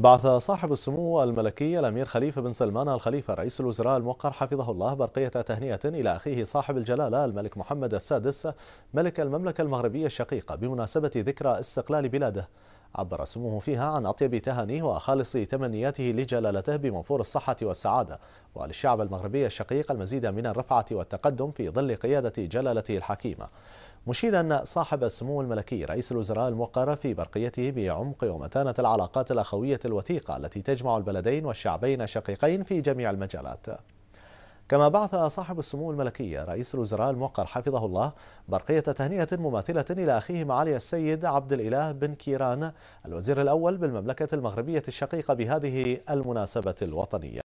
بعث صاحب السمو الملكي الأمير خليفة بن سلمان الخليفة رئيس الوزراء الموقر حفظه الله برقية تهنئة إلى أخيه صاحب الجلالة الملك محمد السادس ملك المملكة المغربية الشقيقة بمناسبة ذكرى استقلال بلاده عبر سموه فيها عن أطيب تهانيه وخالص تمنياته لجلالته بمنفور الصحة والسعادة وللشعب المغربي الشقيق المزيد من الرفعة والتقدم في ظل قيادة جلالته الحكيمة مشيدا صاحب السمو الملكي رئيس الوزراء الموقر في برقيته بعمق ومتانة العلاقات الأخوية الوثيقة التي تجمع البلدين والشعبين الشقيقين في جميع المجالات كما بعث صاحب السمو الملكي رئيس الوزراء الموقر حفظه الله برقية تهنئة مماثلة إلى أخيه معالي السيد عبد الإله بن كيران الوزير الأول بالمملكة المغربية الشقيقة بهذه المناسبة الوطنية